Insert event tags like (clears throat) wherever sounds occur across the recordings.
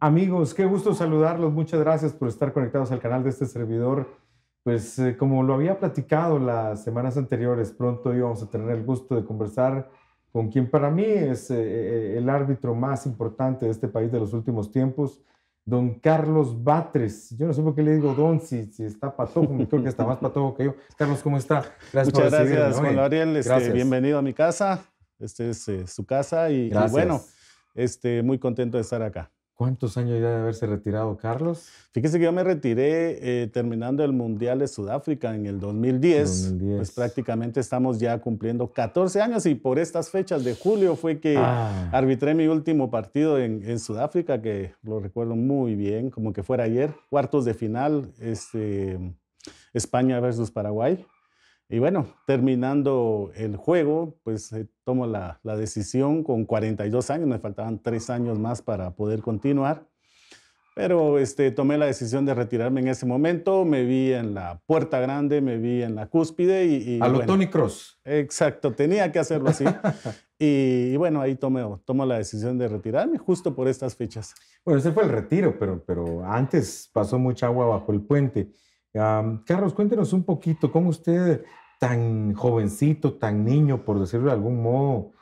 Amigos, qué gusto saludarlos. Muchas gracias por estar conectados al canal de este servidor. Pues eh, como lo había platicado las semanas anteriores, pronto íbamos a tener el gusto de conversar con quien para mí es eh, eh, el árbitro más importante de este país de los últimos tiempos, don Carlos Batres. Yo no sé por qué le digo don, si, si está patojo, creo que está más patojo que yo. Carlos, ¿cómo está? Gracias Muchas gracias, Juan Ariel. Este, bienvenido a mi casa. esta es su casa y, bueno, este, muy contento de estar acá. ¿Cuántos años ya de haberse retirado, Carlos? Fíjese que yo me retiré eh, terminando el Mundial de Sudáfrica en el 2010. Pues prácticamente estamos ya cumpliendo 14 años y por estas fechas de julio fue que ah. arbitré mi último partido en, en, Sudáfrica, que lo recuerdo muy bien, como que fuera ayer, cuartos de final, este, España versus Paraguay. Y bueno, terminando el juego, pues eh, tomo la, decisión con 42 años, me faltaban tres años más para poder continuar, pero este, tomé la decisión de retirarme en ese momento, me vi en la puerta grande, me vi en la cúspide y... A lo Tony Cross. Exacto, tenía que hacerlo así. (laughs) y, bueno, ahí tomé, tomo la decisión de retirarme justo por estas fechas. Bueno, ese fue el retiro, pero, pero antes pasó mucha agua bajo el puente. Carlos, cuéntenos un poquito cómo usted tan jovencito, tan niño, por decirlo de algún modo,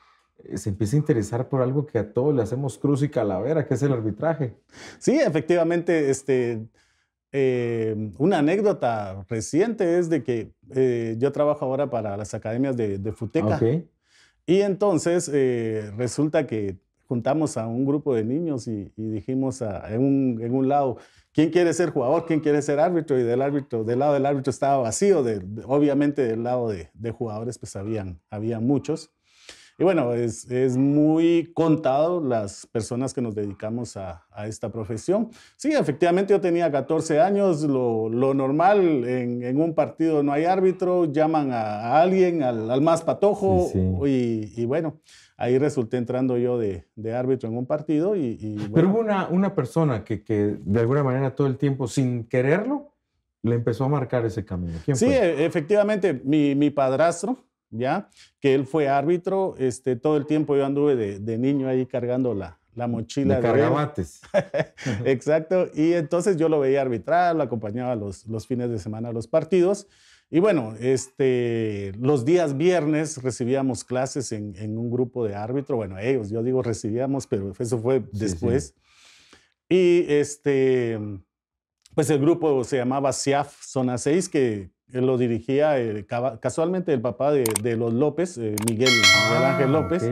eh, se empieza a interesar por algo que a todos le hacemos cruz y calavera, que es el arbitraje. Sí, efectivamente, este, eh, una anécdota reciente es de que eh, yo trabajo ahora para las academias de, Futeca. Okay. Y entonces resulta que juntamos a un grupo de niños y, dijimos a, en, un, lado, ¿quién quiere ser jugador? ¿Quién quiere ser árbitro? Y del árbitro, del lado del árbitro estaba vacío, de, obviamente del lado de, de jugadores pues habían, había muchos. Y bueno, es, es, muy contado las personas que nos dedicamos a, esta profesión. Sí, efectivamente yo tenía 14 años, lo, lo normal, en, un partido no hay árbitro, llaman a, alguien, al, más patojo, Y, bueno, ahí resulté entrando yo de, de árbitro en un partido. Y, Pero hubo una, una persona que, que de alguna manera todo el tiempo, sin quererlo, le empezó a marcar ese camino. sí, e, efectivamente, mi, mi padrastro, ¿ya? Que él fue árbitro, este, todo el tiempo yo anduve de, niño ahí cargando la, la mochila. De cargabates. (laughs) Exacto, y entonces yo lo veía arbitrar, lo acompañaba los, los fines de semana a los partidos. Y bueno, este, los días viernes recibíamos clases en, un grupo de árbitro. Bueno, ellos, yo digo recibíamos, pero eso fue después. Y este, pues el grupo se llamaba CIAF Zona 6, que, lo dirigía eh, casualmente el papá de, los López, eh, Miguel, ah, Ángel López.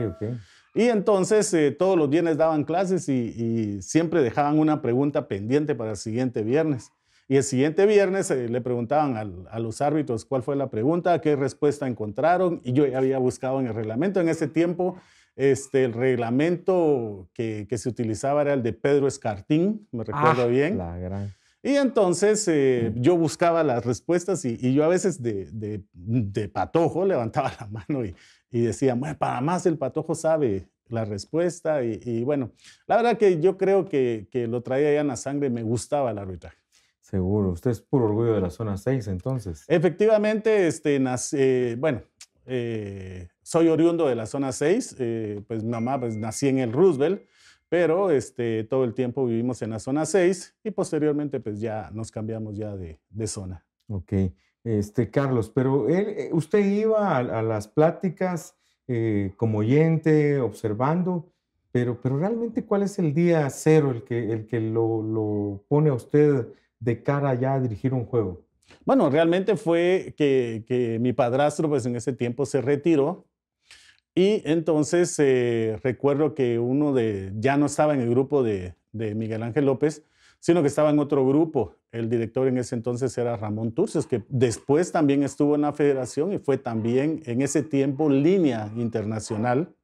Y entonces eh, todos los viernes daban clases y, siempre dejaban una pregunta pendiente para el siguiente viernes. Y el siguiente viernes le preguntaban a los árbitros cuál fue la pregunta, qué respuesta encontraron. Y yo había buscado en el reglamento. En ese tiempo, este, el reglamento que, se utilizaba era el de Pedro Escartín, me recuerdo ah, bien. La gran. Y entonces eh, yo buscaba las respuestas y, yo a veces de, patojo levantaba la (laughs) mano y, decía, bueno, para más el patojo sabe la respuesta. Y, bueno, la verdad que yo creo que, que lo traía ya en la sangre, me gustaba el arbitraje. Seguro, usted es puro orgullo de la zona 6 entonces. Efectivamente, este, eh, bueno, eh, soy oriundo de la zona 6, pues mamá, pues nací en el Roosevelt, pero este, todo el tiempo vivimos en la zona 6 y posteriormente pues ya nos cambiamos ya de, zona. Ok, este, Carlos, pero él, eh, usted iba a, las pláticas eh, como oyente, observando, pero, pero realmente cuál es el día cero el que, el que lo, pone a usted de cara ya a dirigir un juego? Bueno, realmente fue que, mi padrastro, pues en ese tiempo se retiró y entonces eh, recuerdo que uno de, ya no estaba en el grupo de, Miguel Ángel López, sino que estaba en otro grupo. El director en ese entonces era Ramón Turcios, que después también estuvo en la federación y fue también en ese tiempo línea internacional.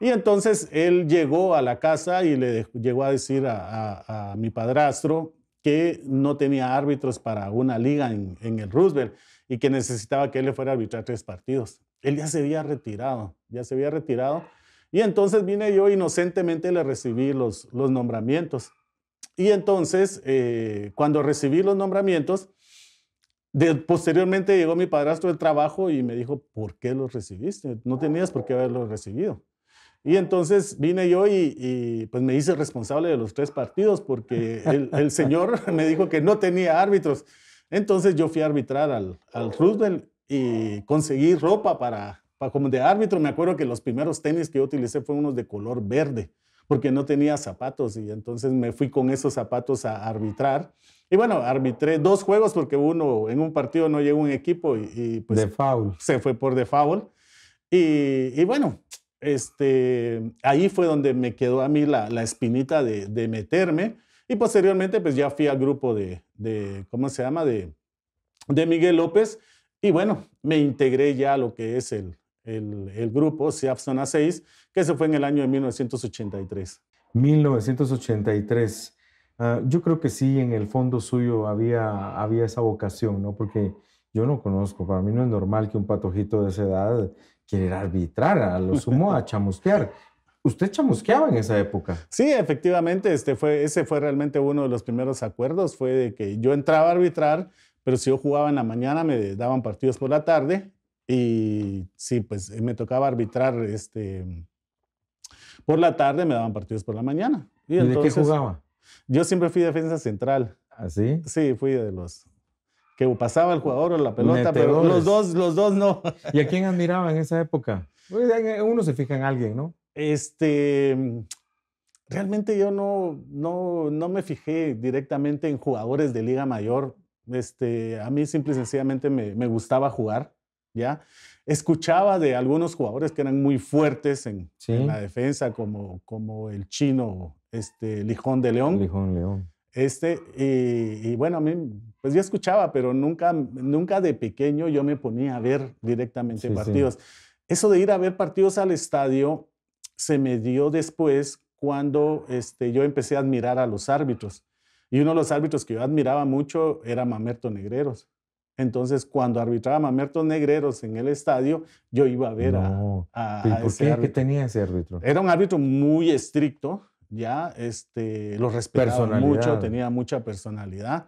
Y entonces él llegó a la casa y le llegó a decir a, mi padrastro que no tenía árbitros para una liga en, en el Roosevelt y que necesitaba que él le fuera a arbitrar tres partidos. Él ya se había retirado, ya se había retirado. Y entonces vine yo inocentemente le recibí los, los nombramientos. Y entonces, eh, cuando recibí los nombramientos, posteriormente llegó mi padrastro del trabajo y me dijo, ¿por qué los recibiste? No tenías por qué haberlos recibido. Y entonces vine yo y, pues me hice responsable de los tres partidos porque el, el, (laughs) señor (laughs) me dijo que no tenía árbitros. Entonces yo fui a arbitrar al, al Roosevelt y conseguí ropa para, como de árbitro. Me acuerdo que los primeros tenis que yo utilicé fueron unos de color verde, porque no tenía zapatos y entonces me fui con esos zapatos a arbitrar. Y bueno, arbitré dos juegos porque uno en un partido no llegó un equipo y, pues default. se fue por default. Y, y bueno, este, ahí fue donde me quedó a mí la, la espinita de, meterme. Y posteriormente pues ya fui al grupo de, de ¿cómo se llama? De, de Miguel López y bueno, me integré ya a lo que es el, el, grupo CIAP a 6, que se fue en el año de 1983. 1983. Ah, yo creo que sí, en el fondo suyo había, había esa vocación, ¿no? Porque yo no conozco, para mí no es normal que un patojito de esa edad quiera arbitrar, a lo sumo a chamusquear. ¿Usted chamusqueaba en esa época? Sí, efectivamente, este fue, ese fue realmente uno de los primeros acuerdos, fue de que yo entraba a arbitrar pero si yo jugaba en la mañana, me daban partidos por la tarde y sí, pues eh, me tocaba arbitrar este, por la tarde, me daban partidos por la mañana. ¿Y, de qué jugaba? Yo siempre fui defensa central. ¿Así? ¿Ah, sí, fui de los que pasaba el jugador o la pelota, pero los dos, los dos no. ¿Y a quién admiraba en esa época? Pues, uno se fija en alguien, ¿no? Este, realmente yo no, no, no me fijé directamente en jugadores de Liga Mayor este, a mí simple y sencillamente me, gustaba jugar, ¿ya? Escuchaba de algunos jugadores que eran muy fuertes en, la defensa, como, el chino este, Lijón de León. Lijón León. Este, y, bueno, a mí, pues yo escuchaba, pero nunca, nunca de pequeño yo me ponía a ver directamente partidos. Eso de ir a ver partidos al estadio se me dio después cuando este, yo empecé a admirar a los árbitros. Y uno de los árbitros que yo admiraba mucho era Mamerto Negreros. Entonces, cuando arbitraba Mamerto Negreros en el estadio, yo iba a ver a, a, ¿Y por qué? ¿Qué tenía ese árbitro? Era un árbitro muy estricto, ya, este, lo respetaba mucho, tenía mucha personalidad.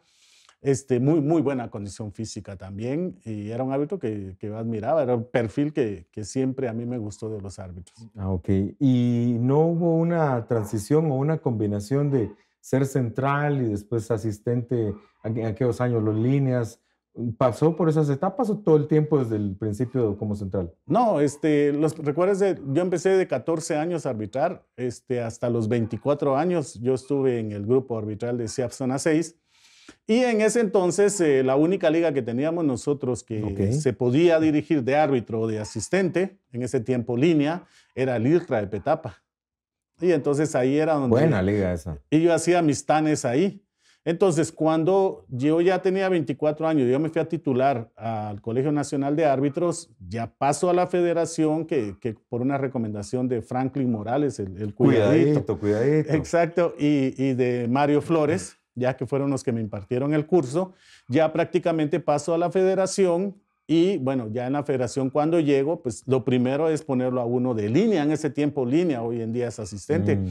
Este, muy, muy buena condición física también, y era un árbitro que, que yo admiraba, era un perfil que, que, siempre a mí me gustó de los árbitros. Ah, ok. ¿Y no hubo una transición o una combinación de, ser central y después asistente en aquellos años, los líneas. ¿Pasó por esas etapas o todo el tiempo desde el principio como central? No, este, los recuerdos de, yo empecé de 14 años a arbitrar, este, hasta los 24 años yo estuve en el grupo arbitral de CIAP Zona 6 y en ese entonces eh, la única liga que teníamos nosotros que se podía dirigir de árbitro o de asistente, en ese tiempo línea, era el de Petapa. Y entonces ahí era donde... Buena liga Y yo hacía amistades ahí. Entonces, cuando yo ya tenía 24 años, yo me fui a titular al Colegio Nacional de Árbitros, ya paso a la federación, que, por una recomendación de Franklin Morales, el, cuidadito, cuidadito. Exacto, y, y, de Mario Flores, ya que fueron los que me impartieron el curso, ya prácticamente paso a la federación y bueno, ya en la federación cuando llego, pues lo primero es ponerlo a uno de línea, en ese tiempo línea, hoy en día es asistente. Mm.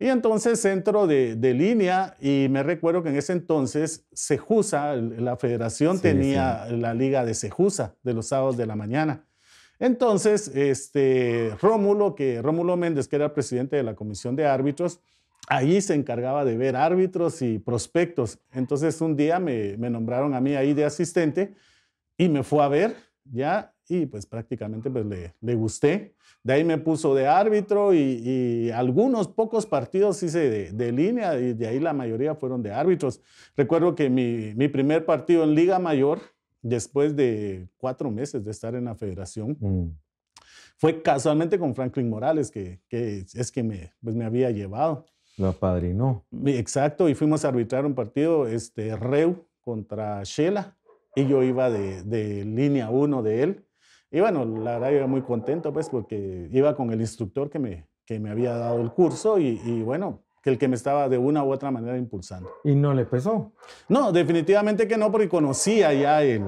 Y entonces entro de, línea y me recuerdo que en ese entonces Sejusa, la federación tenía la liga de Sejusa de los sábados de la mañana. Entonces, este, Rómulo, que, Rómulo Méndez, que era presidente de la comisión de árbitros, ahí se encargaba de ver árbitros y prospectos. Entonces un día me, me nombraron a mí ahí de asistente y me fue a ver ya y pues prácticamente pues le, le gusté. De ahí me puso de árbitro y, algunos pocos partidos hice de, línea y de ahí la mayoría fueron de árbitros. Recuerdo que mi, primer partido en Liga Mayor, después de cuatro meses de estar en la federación, mm. fue casualmente con Franklin Morales, que, es que me, pues me había llevado. Lo apadrinó. Exacto, y fuimos a arbitrar un partido, este, Reu contra Shela y yo iba de, de línea 1 de él. Y bueno, la verdad yo era muy contento, pues, porque iba con el instructor que me, que me había dado el curso y, y bueno, que el que me estaba de una u otra manera impulsando. ¿Y no le pesó? No, definitivamente que no, porque conocía ya el,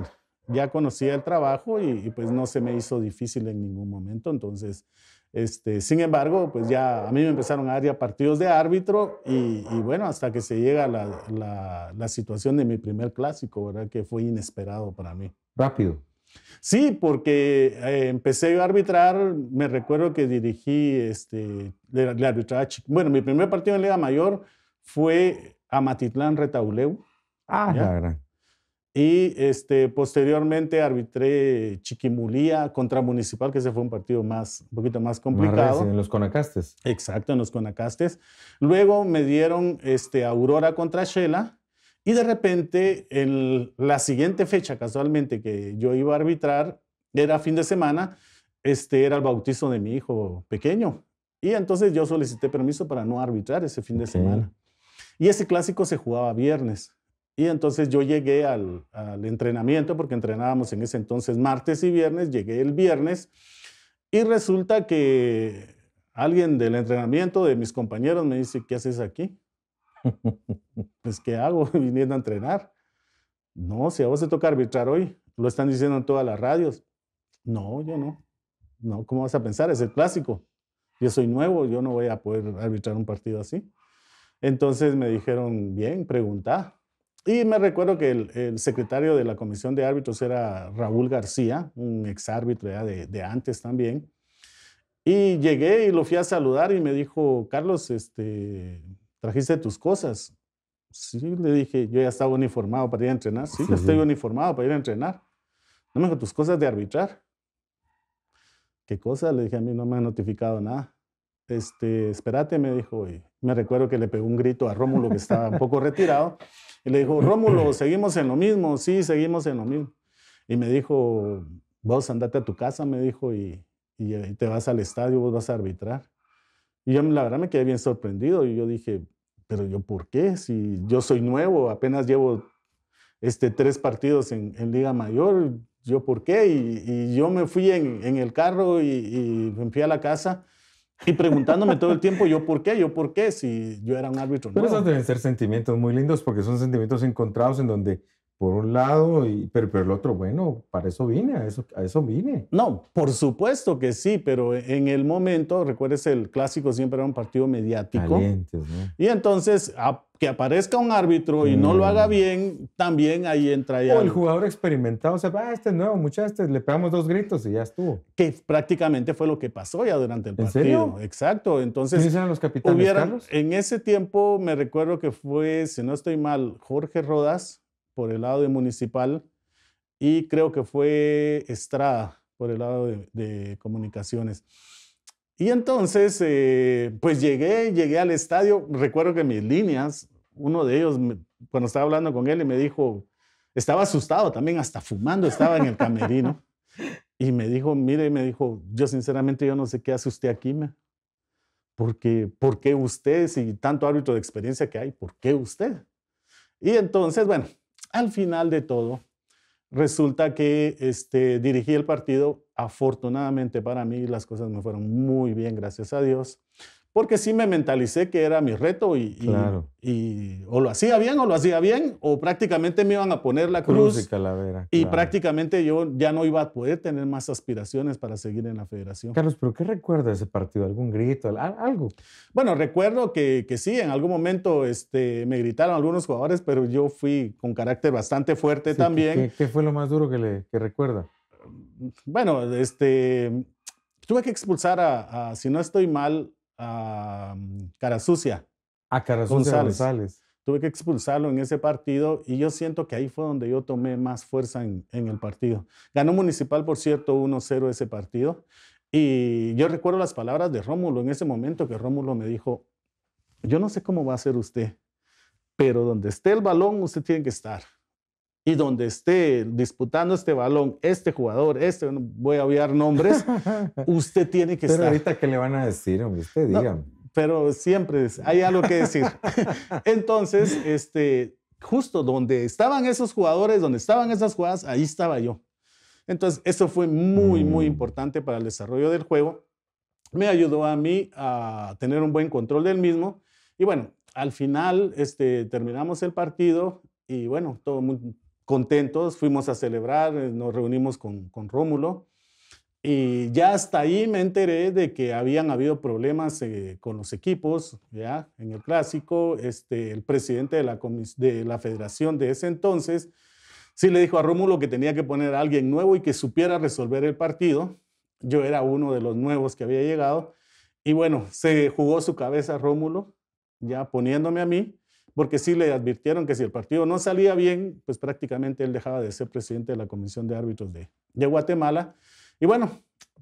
ya conocía el trabajo y pues no se me hizo difícil en ningún momento. Entonces, este, sin embargo, pues ya a mí me empezaron a dar ya partidos de árbitro y, bueno, hasta que se llega la, la, situación de mi primer clásico, ¿verdad? Que fue inesperado para mí. Rápido. Sí, porque eh, empecé yo a arbitrar, me recuerdo que dirigí, este, le, bueno, mi primer partido en Liga Mayor fue a Matitlán Retauleu. Ah, ya, gran. Y este, posteriormente arbitré Chiquimulía contra Municipal, que ese fue un partido más, un poquito más complicado. en los Conacastes. Exacto, en los Conacastes. Luego me dieron este, Aurora contra Shela. Y de repente, en la siguiente fecha, casualmente, que yo iba a arbitrar, era fin de semana, este, era el bautizo de mi hijo pequeño. Y entonces yo solicité permiso para no arbitrar ese fin de semana. Y ese clásico se jugaba viernes. Y entonces yo llegué al, entrenamiento, porque entrenábamos en ese entonces martes y viernes, llegué el viernes y resulta que alguien del entrenamiento de mis compañeros me dice, ¿qué haces aquí? (laughs) pues, ¿qué hago (laughs) viniendo a entrenar? No, si a vos te toca arbitrar hoy, lo están diciendo en todas las radios. No, yo no. No, ¿cómo vas a pensar? Es el clásico. Yo soy nuevo, yo no voy a poder arbitrar un partido así. Entonces me dijeron, bien, pregunta y me recuerdo que el, secretario de la comisión de árbitros era Raúl García, un ex árbitro de, de, antes también. Y llegué y lo fui a saludar y me dijo, Carlos, este, trajiste tus cosas. Sí, le dije, yo ya estaba uniformado para ir a entrenar. Sí, estoy uniformado para ir a entrenar. No me dijo, tus cosas de arbitrar. ¿Qué cosa? Le dije, a mí no me han notificado nada. Este, espérate, me dijo. Y me recuerdo que le pegó un grito a Rómulo, que estaba un poco retirado. Y le dijo, Rómulo, (clears throat) seguimos en lo mismo, sí, seguimos en lo mismo. Y me dijo, vos andate a tu casa, me dijo, y, eh, te vas al estadio, vos vas a arbitrar. Y yo la verdad me quedé bien sorprendido y yo dije, pero yo por qué? Si yo soy nuevo, apenas llevo este, tres partidos en, Liga Mayor, yo por qué? Y, yo me fui en, el carro y, y, me fui a la casa y preguntándome todo el tiempo, yo por qué, yo por qué, si yo era un árbitro. Pero nuevo. esos deben ser sentimientos muy lindos porque son sentimientos encontrados en donde por un lado, y, pero, pero, el otro, bueno, para eso vine, a eso, a eso vine. No, por supuesto que sí, pero en el momento, recuerdes el clásico siempre era un partido mediático. Y entonces, que aparezca un árbitro y no lo haga mm. bien, también ahí entra ya. O el jugador experimentado, o sea, ah, este es nuevo, muchachos, le pegamos dos gritos y ya estuvo. Que prácticamente fue lo que pasó ya durante el partido. ¿En serio? Exacto. Entonces, ¿Quiénes eran los capitanes, En ese tiempo, me recuerdo que fue, si no estoy mal, Jorge Rodas por el lado de Municipal y creo que fue Estrada por el lado de, Comunicaciones. Y entonces, eh, pues llegué, llegué al estadio, recuerdo que mis líneas, uno de ellos, cuando estaba hablando con él, y me dijo, estaba asustado también, hasta fumando estaba en el camerino. Y me dijo, mire, me dijo, yo sinceramente yo no sé qué hace usted aquí, me. Porque, ¿por qué usted, si tanto árbitro de experiencia que hay, por qué usted? Y entonces, bueno, al final de todo, resulta que este, dirigí el partido. Afortunadamente para mí las cosas me fueron muy bien, gracias a Dios porque sí me mentalicé que era mi reto y, y, o lo hacía bien o lo hacía bien, o prácticamente me iban a poner la cruz, y, y prácticamente yo ya no iba a poder tener más aspiraciones para seguir en la federación. Carlos, ¿pero qué recuerda de ese partido? ¿Algún grito? ¿Algo? Bueno, recuerdo que, que, sí, en algún momento este, me gritaron algunos jugadores, pero yo fui con carácter bastante fuerte también. ¿qué, fue lo más duro que, le, recuerda? Bueno, este, tuve que expulsar a si no estoy mal, a Cara A Cara González. Tuve que expulsarlo en ese partido y yo siento que ahí fue donde yo tomé más fuerza en, en el partido. Ganó Municipal, por cierto, 1-0 ese partido. Y yo recuerdo las palabras de Rómulo en ese momento que Rómulo me dijo, yo no sé cómo va a ser usted, pero donde esté el balón usted tiene que estar y donde esté disputando este balón, este jugador, este, voy a obviar nombres, (laughs) usted tiene que estar. Pero ahorita, ¿qué le van a decir? Hombre? Usted pero siempre hay algo que decir. (laughs) Entonces, este, justo donde estaban esos jugadores, donde estaban esas jugadas, ahí estaba yo. Entonces, eso fue muy, muy mm. importante para el desarrollo del juego. Me ayudó a mí a tener un buen control del mismo. Y bueno, al final este, terminamos el partido y bueno, todo muy, contentos, fuimos a celebrar, eh, nos reunimos con, Rómulo. Y ya hasta ahí me enteré de que habían habido problemas eh, con los equipos, ya en el clásico, este, el presidente de la, de la federación de ese entonces sí le dijo a Rómulo que tenía que poner a alguien nuevo y que supiera resolver el partido. Yo era uno de los nuevos que había llegado. Y bueno, se jugó su cabeza Rómulo, ya poniéndome a mí porque sí le advirtieron que si el partido no salía bien, pues prácticamente él dejaba de ser presidente de la Comisión de Árbitros de, Guatemala. Y bueno,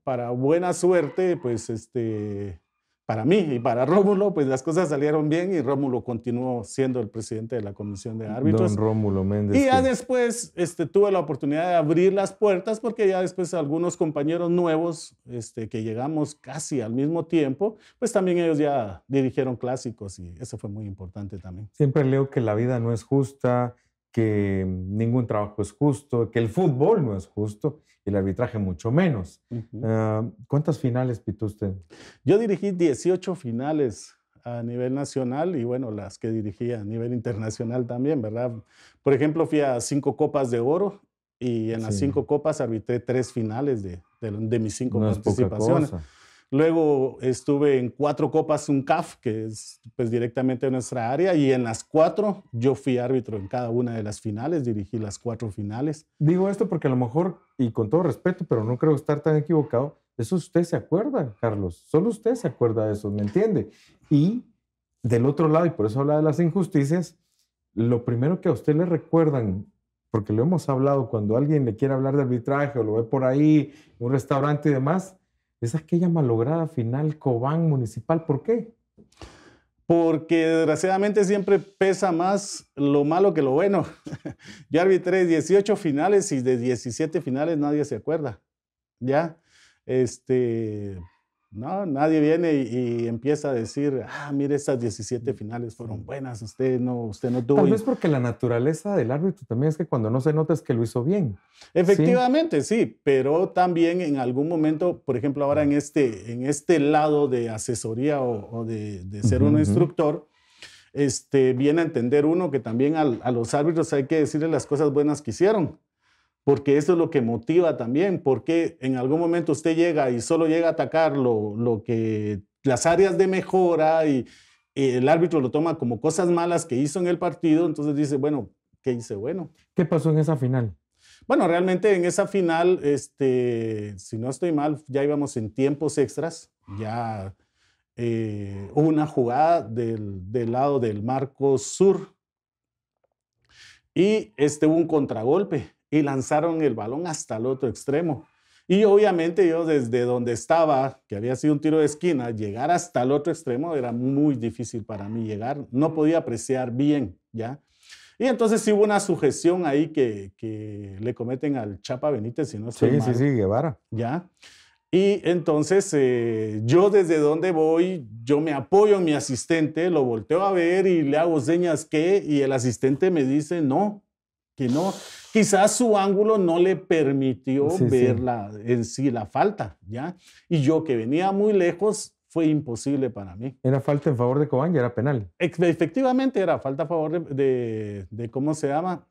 para buena suerte, pues este, para mí y para Rómulo, pues las cosas salieron bien y Rómulo continuó siendo el presidente de la Comisión de Árbitros. Don Rómulo Méndez. Y ya después este, tuve la oportunidad de abrir las puertas porque ya después algunos compañeros nuevos este, que llegamos casi al mismo tiempo, pues también ellos ya dirigieron clásicos y eso fue muy importante también. Siempre leo que la vida no es justa, que ningún trabajo es justo, que el fútbol no es justo y el arbitraje mucho menos. Ah, ¿Cuántas finales pitó usted? Yo dirigí 18 finales a nivel nacional y bueno, las que dirigí a nivel internacional también, ¿verdad? Por ejemplo, fui a cinco copas de oro y en las cinco copas arbitré tres finales de, mis cinco participaciones. Luego estuve en cuatro copas un CAF, que es pues, directamente nuestra área, y en las cuatro yo fui árbitro en cada una de las finales, dirigí las cuatro finales. Digo esto porque a lo mejor, y con todo respeto, pero no creo estar tan equivocado, eso usted se acuerda, Carlos, solo usted se acuerda de eso, ¿me entiende? Y del otro lado, y por eso habla de las injusticias, lo primero que a usted le recuerdan porque lo hemos hablado, cuando alguien le quiere hablar de arbitraje o lo ve por ahí, un restaurante y demás, es aquella malograda final Cobán municipal. ¿Por qué? Porque desgraciadamente siempre pesa más lo malo que lo bueno. (laughs) Yo arbitré 18 finales y de 17 finales nadie se acuerda. ¿Ya? Este, nadie viene y, empieza a decir, ah, mire, estas 17 finales fueron buenas, usted no, usted no tuvo. Tal vez porque la naturaleza del árbitro también es que cuando no se nota es que lo hizo bien. Efectivamente, sí, pero también en algún momento, por ejemplo, ahora en este, en este lado de asesoría o, de, ser un instructor, este, viene a entender uno que también a los árbitros hay que decirle las cosas buenas que hicieron porque eso es lo que motiva también, porque en algún momento usted llega y solo llega a atacar lo, lo que las áreas de mejora y, el árbitro lo toma como cosas malas que hizo en el partido, entonces dice, bueno, ¿qué hice bueno? ¿Qué pasó en esa final? Bueno, realmente en esa final, este, si no estoy mal, ya íbamos en tiempos extras, ya eh, hubo una jugada del, del lado del marco sur y este, hubo un contragolpe y lanzaron el balón hasta el otro extremo. Y obviamente yo desde donde estaba, que había sido un tiro de esquina, llegar hasta el otro extremo era muy difícil para mí llegar, no podía apreciar bien, ¿ya? Y entonces sí hubo una sujeción ahí que, le cometen al Chapa Benítez, si no estoy Sí, sí, sí, Guevara. ¿Ya? Y entonces eh, yo desde donde voy, yo me apoyo en mi asistente, lo volteo a ver y le hago señas que, y el asistente me dice, no, que no, quizás su ángulo no le permitió ver La, en sí la falta, ¿ya? Y yo que venía muy lejos, fue imposible para mí. ¿Era falta en favor de Cobán y era penal? Efectivamente, era falta a favor de, de, ¿cómo se llama?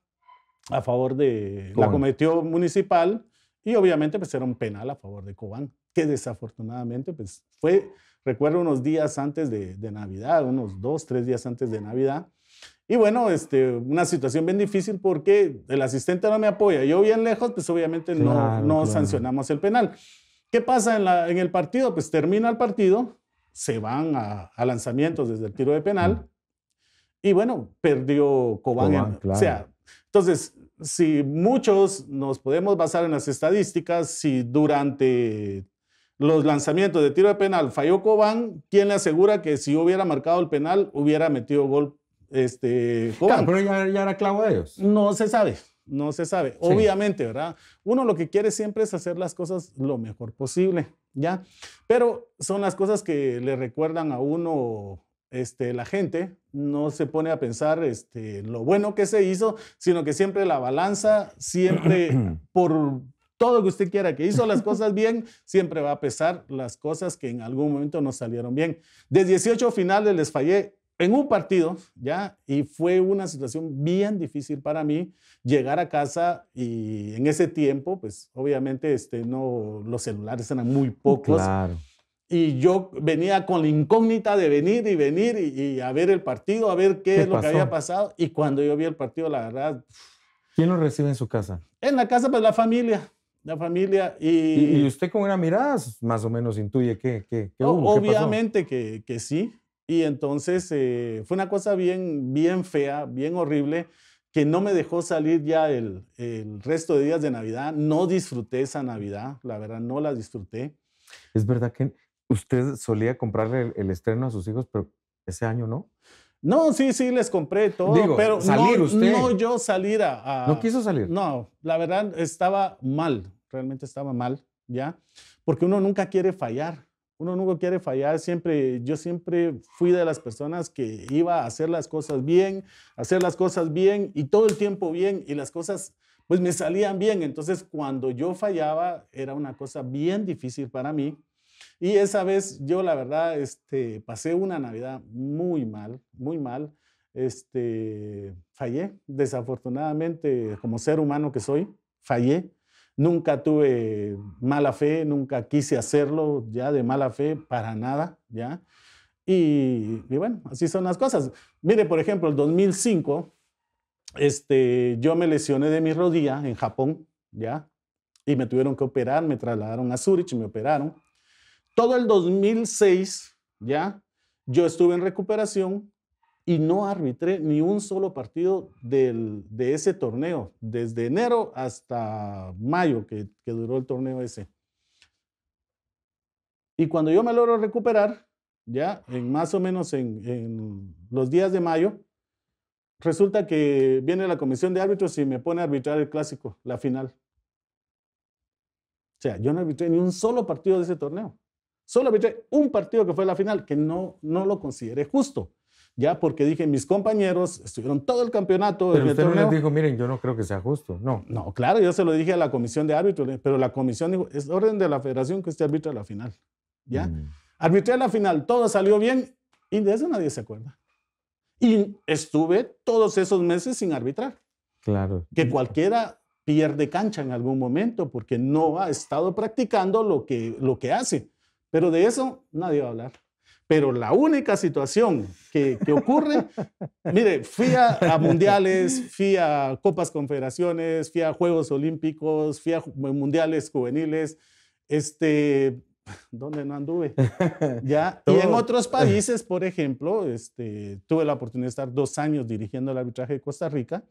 A favor de, la cometió municipal y obviamente pues era un penal a favor de Cobán, que desafortunadamente pues fue, recuerdo unos días antes de, de Navidad, unos dos, tres días antes de Navidad, y bueno, este, una situación bien difícil porque el asistente no me apoya. Yo bien lejos, pues obviamente no, no sancionamos el penal. ¿Qué pasa en, la, en, el partido? Pues termina el partido, se van a, lanzamientos desde el tiro de penal. Y bueno, perdió Cobán. O sea, entonces, si muchos nos podemos basar en las estadísticas, si durante los lanzamientos de tiro de penal falló Cobán, ¿quién le asegura que si hubiera marcado el penal hubiera metido gol este, pero ya, era clavo de ellos. No se sabe, no se sabe. Obviamente, ¿verdad? Uno lo que quiere siempre es hacer las cosas lo mejor posible, ¿ya? Pero son las cosas que le recuerdan a uno este, la gente no se pone a pensar este, lo bueno que se hizo, sino que siempre la balanza, siempre (clears throat) por todo que usted quiera que hizo las cosas bien, siempre va a pesar las cosas que en algún momento no salieron bien. De 18 finales les fallé en un partido, ¿ya? Y fue una situación bien difícil para mí llegar a casa y en ese tiempo, pues obviamente este, no, los celulares eran muy pocos. Claro. Y yo venía con la incógnita de venir y venir y, a ver el partido, a ver qué, es lo que había pasado. Y cuando yo vi el partido, la verdad... ¿Quién lo recibe en su casa? En la casa, pues la familia la familia. Y, usted con una mirada más o menos intuye qué qué hubo, obviamente Que, que, sí, y entonces eh, fue una cosa bien, bien fea, bien horrible, que no me dejó salir ya el, resto de días de Navidad. No disfruté esa Navidad, la verdad, no la disfruté. Es verdad que usted solía comprarle el, estreno a sus hijos, pero ese año no. No, sí, sí, les compré todo, pero salir no, usted. no yo salir a... ¿No quiso salir? No, la verdad estaba mal, realmente estaba mal, ¿ya? Porque uno nunca quiere fallar uno nunca quiere fallar, siempre, yo siempre fui de las personas que iba a hacer las cosas bien, hacer las cosas bien y todo el tiempo bien y las cosas pues me salían bien. Entonces cuando yo fallaba era una cosa bien difícil para mí y esa vez yo la verdad este, pasé una Navidad muy mal, muy mal. Este, fallé, desafortunadamente como ser humano que soy, fallé. Nunca tuve mala fe, nunca quise hacerlo ya de mala fe, para nada, ¿ya? Y, bueno, así son las cosas. Mire, por ejemplo, el 2005, este, yo me lesioné de mi rodilla en Japón, ¿ya? Y me tuvieron que operar, me trasladaron a Zurich, y me operaron. Todo el 2006, ¿ya? Yo estuve en recuperación y no arbitré ni un solo partido de ese torneo, desde enero hasta mayo que, duró el torneo ese. Y cuando yo me logro recuperar, ya en más o menos en, los días de mayo, resulta que viene la comisión de árbitros y me pone a arbitrar el clásico, la final. O sea, yo no arbitré ni un solo partido de ese torneo. Solo arbitré un partido que fue la final, que no, no lo consideré justo ya porque dije, mis compañeros estuvieron todo el campeonato. Pero usted no les dijo, miren, yo no creo que sea justo, no. No, claro, yo se lo dije a la comisión de árbitros, pero la comisión dijo, es orden de la federación que usted arbitra la final, ¿ya? Mm. Arbitré la final, todo salió bien y de eso nadie se acuerda. Y estuve todos esos meses sin arbitrar. Claro. Que cualquiera pierde cancha en algún momento porque no ha estado practicando lo que, lo que hace. Pero de eso nadie va a hablar. Pero la única situación que, ocurre, mire, fui a, mundiales, fui a Copas Confederaciones, fui a Juegos Olímpicos, fui a mundiales juveniles, este, ¿dónde no anduve? ¿Ya? (laughs) Y en otros países, por ejemplo, este, tuve la oportunidad de estar dos años dirigiendo el arbitraje de Costa Rica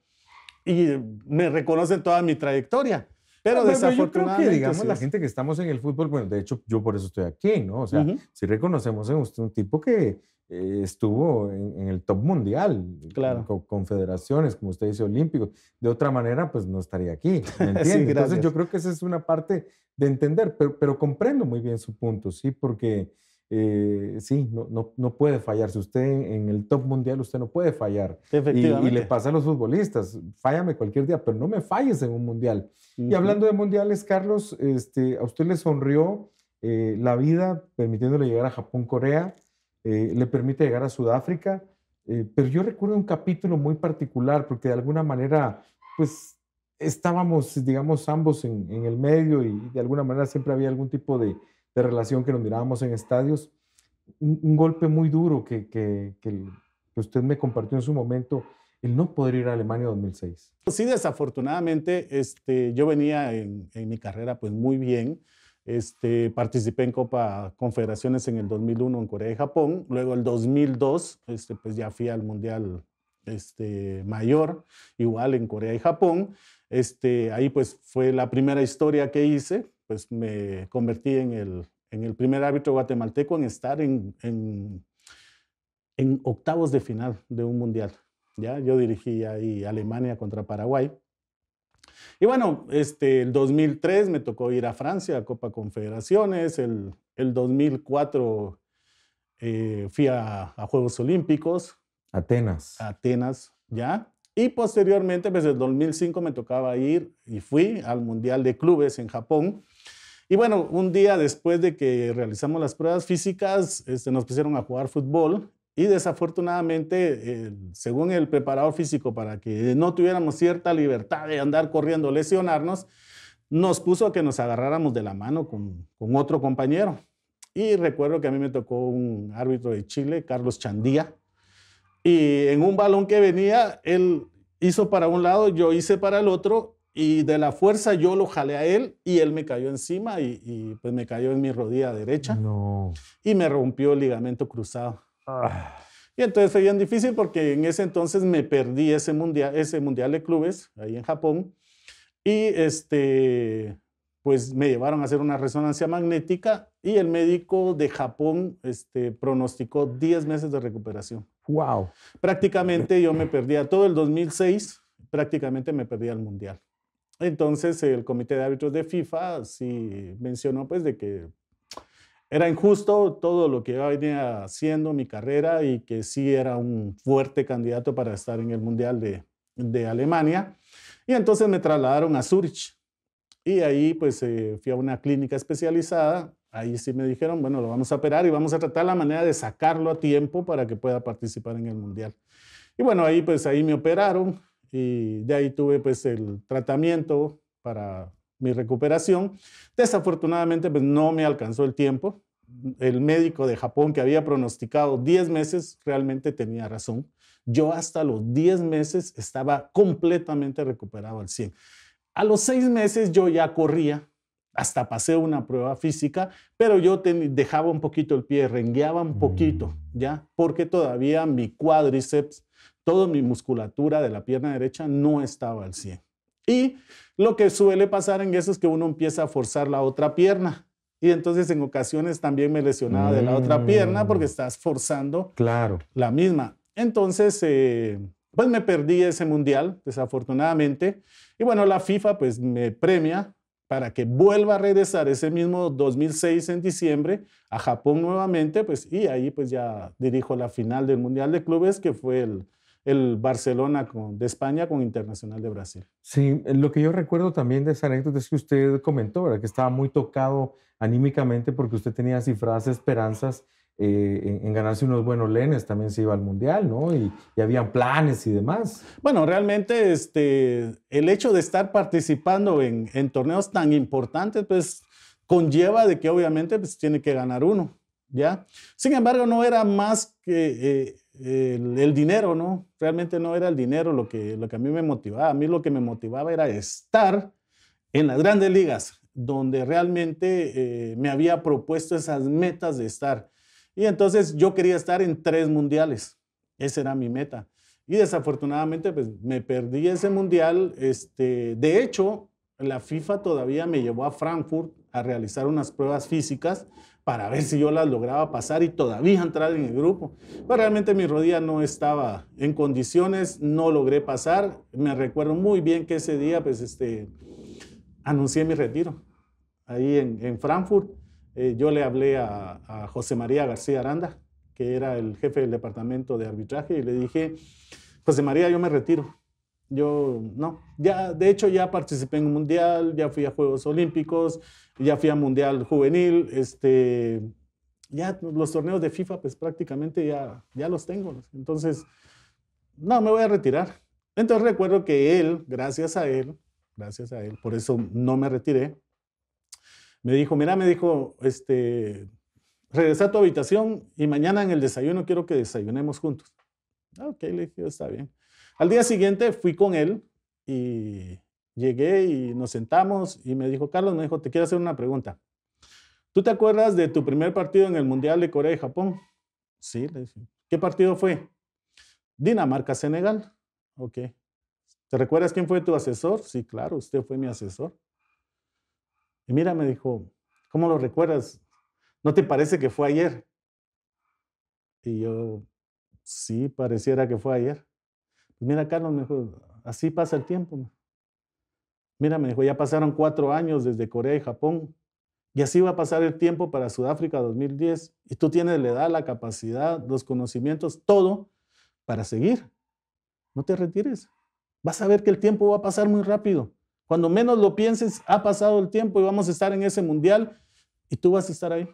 y me reconocen toda mi trayectoria. Pero desafortunadamente. Yo creo que, digamos, la gente que estamos en el fútbol, bueno, de hecho, yo por eso estoy aquí, ¿no? O sea, si reconocemos en usted un tipo que eh, estuvo en, el top mundial, claro. con, como usted dice, olímpicos. De otra manera, pues no estaría aquí. (laughs) entiende? Entonces, yo creo que esa es una parte de entender, pero, pero comprendo muy bien su punto, ¿sí? Porque. Eh, sí, no, no, puede fallar. Si usted en, el top mundial, usted no puede fallar. Y, le pasa a los futbolistas, fállame cualquier día, pero no me falles en un mundial. Y hablando de mundiales, Carlos, este, a usted le sonrió eh, la vida permitiéndole llegar a Japón, Corea, eh, le permite llegar a Sudáfrica, pero yo recuerdo un capítulo muy particular porque de alguna manera, pues estábamos, digamos, ambos en el medio y de alguna manera siempre había algún tipo de de relación que nos mirábamos en estadios. Un, golpe muy duro que, que, que, usted me compartió en su momento, el no poder ir a Alemania 2006. Sí, desafortunadamente, este, yo venía en, en, mi carrera pues muy bien. Este, participé en Copa Confederaciones en el 2001 en Corea y Japón. Luego el 2002, este, pues ya fui al Mundial este, mayor, igual en Corea y Japón. Este, ahí pues fue la primera historia que hice pues me convertí en el, en el primer árbitro guatemalteco en estar en, en, octavos de final de un mundial. ¿ya? Yo dirigí ahí Alemania contra Paraguay. Y bueno, este, el 2003 me tocó ir a Francia, a Copa Confederaciones, el, 2004 eh, fui a Juegos Olímpicos. Atenas. Atenas, ¿ya? Y posteriormente, pues el 2005 me tocaba ir y fui al Mundial de Clubes en Japón. Y bueno, un día después de que realizamos las pruebas físicas, este, nos pusieron a jugar fútbol y desafortunadamente, según el preparador físico, para que no tuviéramos cierta libertad de andar corriendo, lesionarnos, nos puso que nos agarráramos de la mano con, con otro compañero. Y recuerdo que a mí me tocó un árbitro de Chile, Carlos Chandía, y en un balón que venía, él hizo para un lado, yo hice para el otro y de la fuerza yo lo jalé a él y él me cayó encima y, pues me cayó en mi rodilla derecha. Y me rompió el ligamento cruzado. Ah. Y entonces fue bien difícil porque en ese entonces me perdí ese mundial, ese mundial de clubes ahí en Japón. Y este, pues me llevaron a hacer una resonancia magnética y el médico de Japón este, pronosticó 10 meses de recuperación. ¡Wow! Prácticamente yo me perdía todo el 2006, prácticamente me perdía el mundial. Entonces el comité de árbitros de FIFA sí mencionó pues de que era injusto todo lo que yo venía haciendo, mi carrera, y que sí era un fuerte candidato para estar en el Mundial de, de Alemania. Y entonces me trasladaron a Zurich. Y ahí pues eh, fui a una clínica especializada ahí sí me dijeron, bueno, lo vamos a operar y vamos a tratar la manera de sacarlo a tiempo para que pueda participar en el Mundial. Y bueno, ahí pues ahí me operaron y de ahí tuve pues el tratamiento para mi recuperación. Desafortunadamente pues no me alcanzó el tiempo. El médico de Japón que había pronosticado 10 meses realmente tenía razón. Yo hasta los 10 meses estaba completamente recuperado al 100. A los 6 meses yo ya corría, hasta pasé una prueba física, pero yo dejaba un poquito el pie, rengueaba un mm. poquito, ¿ya? Porque todavía mi cuádriceps, toda mi musculatura de la pierna derecha no estaba al 100. Y lo que suele pasar en eso es que uno empieza a forzar la otra pierna. Y entonces en ocasiones también me lesionaba de la otra pierna mm. porque estás forzando claro. la misma. Entonces, eh, pues me perdí ese mundial, desafortunadamente. Y bueno, la FIFA pues me premia para que vuelva a regresar ese mismo 2006 en diciembre a Japón nuevamente, pues, y ahí pues ya dirijo la final del Mundial de Clubes, que fue el, el Barcelona con, de España con Internacional de Brasil. Sí, eh, lo que yo recuerdo también de esa anécdota es que usted comentó, ¿verdad? que estaba muy tocado anímicamente porque usted tenía cifradas esperanzas eh, en, ganarse unos buenos lenes también se iba al mundial, ¿no? Y, habían planes y demás. Bueno, realmente este, el hecho de estar participando en, torneos tan importantes, pues conlleva de que obviamente pues, tiene que ganar uno, ¿ya? Sin embargo, no era más que eh, el, dinero, ¿no? Realmente no era el dinero lo que, lo que a mí me motivaba. A mí lo que me motivaba era estar en las grandes ligas, donde realmente eh, me había propuesto esas metas de estar. Y entonces yo quería estar en tres mundiales. Esa era mi meta. Y desafortunadamente pues, me perdí ese mundial. Este, de hecho, la FIFA todavía me llevó a Frankfurt a realizar unas pruebas físicas para ver si yo las lograba pasar y todavía entrar en el grupo. Pero realmente mi rodilla no estaba en condiciones, no logré pasar. Me recuerdo muy bien que ese día pues, este, anuncié mi retiro ahí en Frankfurt. Eh, yo le hablé a, a, José María García Aranda, que era el jefe del departamento de arbitraje, y le dije, José María, yo me retiro. Yo, no, ya, de hecho ya participé en un mundial, ya fui a Juegos Olímpicos, ya fui a Mundial Juvenil, este, ya los torneos de FIFA, pues prácticamente ya, ya los tengo. Entonces, no, me voy a retirar. Entonces recuerdo que él, gracias a él, gracias a él, por eso no me retiré, me dijo, mira, me dijo, este, regresa a tu habitación y mañana en el desayuno quiero que desayunemos juntos. Ah, ok, le dije, está bien. Al día siguiente fui con él y llegué y nos sentamos y me dijo, Carlos, me dijo, te quiero hacer una pregunta. ¿Tú te acuerdas de tu primer partido en el Mundial de Corea y Japón? Sí, le dije. ¿Qué partido fue? Dinamarca-Senegal. Ok. ¿Te recuerdas quién fue tu asesor? Sí, claro, usted fue mi asesor. Y mira, me dijo, ¿cómo lo recuerdas? ¿No te parece que fue ayer? Y yo, sí, pareciera que fue ayer. Pues mira, Carlos, me dijo, así pasa el tiempo. Mira, me dijo, ya pasaron cuatro años desde Corea y Japón. Y así va a pasar el tiempo para Sudáfrica 2010. Y tú tienes la edad, la capacidad, los conocimientos, todo para seguir. No te retires. Vas a ver que el tiempo va a pasar muy rápido. Cuando menos lo pienses, ha pasado el tiempo y vamos a estar en ese mundial y tú vas a estar ahí.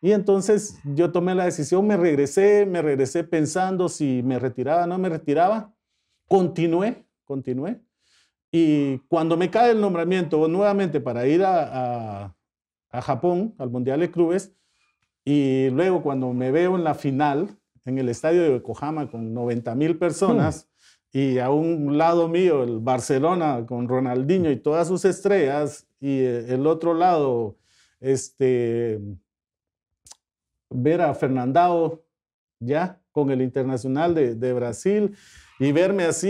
Y entonces yo tomé la decisión, me regresé, me regresé pensando si me retiraba o no me retiraba. Continué, continué. Y cuando me cae el nombramiento nuevamente para ir a, Japón, al Mundial de Clubes, y luego cuando me veo en la final, en el estadio de Yokohama con 90 mil personas, hmm y a un lado mío el Barcelona con Ronaldinho y todas sus estrellas, y eh, el otro lado, este, ver a Fernandao ya con el Internacional de, de Brasil y verme así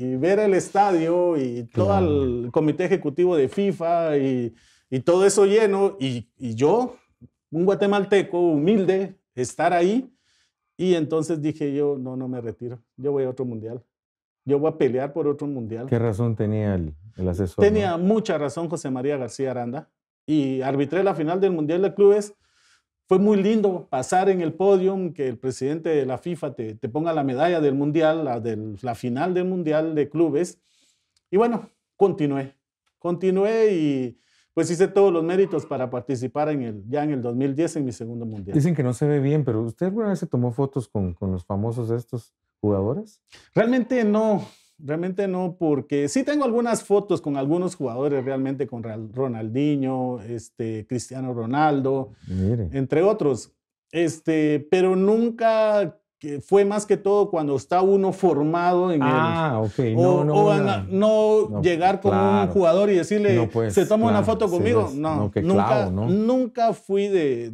y, ver el estadio y todo el comité ejecutivo de FIFA y, y todo eso lleno y, y, yo, un guatemalteco humilde, estar ahí. Y entonces dije yo, no, no me retiro, yo voy a otro mundial yo voy a pelear por otro mundial. ¿Qué razón tenía el, el asesor? Tenía mucha razón José María García Aranda y arbitré la final del Mundial de Clubes. Fue muy lindo pasar en el podium, que el presidente de la FIFA te, ponga la medalla del Mundial, la, del, la final del Mundial de Clubes. Y bueno, continué, continué y pues hice todos los méritos para participar en el, ya en el 2010 en mi segundo Mundial. Dicen que no se ve bien, pero usted alguna vez se tomó fotos con, con los famosos estos jugadores? Realmente no, realmente no, porque sí tengo algunas fotos con algunos jugadores, realmente con Ronaldinho, este, Cristiano Ronaldo, entre otros. Este, pero nunca fue más que todo cuando está uno formado en ah, no, o, no, llegar con un jugador y decirle, pues, se toma una foto conmigo. no, nunca, fui de,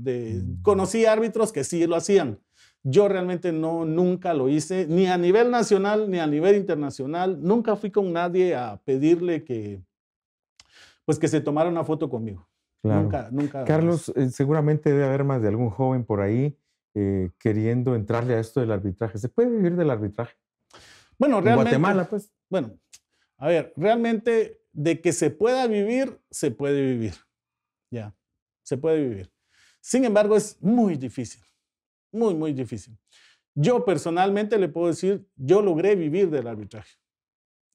mm. Conocí árbitros que sí lo hacían, yo realmente no, nunca lo hice, ni a nivel nacional, ni a nivel internacional. Nunca fui con nadie a pedirle que, pues que se tomara una foto conmigo. Nunca, nunca. Carlos, eh, seguramente debe haber más de algún joven por ahí eh, queriendo entrarle a esto del arbitraje. ¿Se puede vivir del arbitraje? Bueno, realmente. Guatemala, pues. Bueno, a ver, realmente de que se pueda vivir, se puede vivir. Ya, se puede vivir. Sin embargo, es muy difícil. Muy, muy difícil. Yo personalmente le puedo decir, yo logré vivir del arbitraje.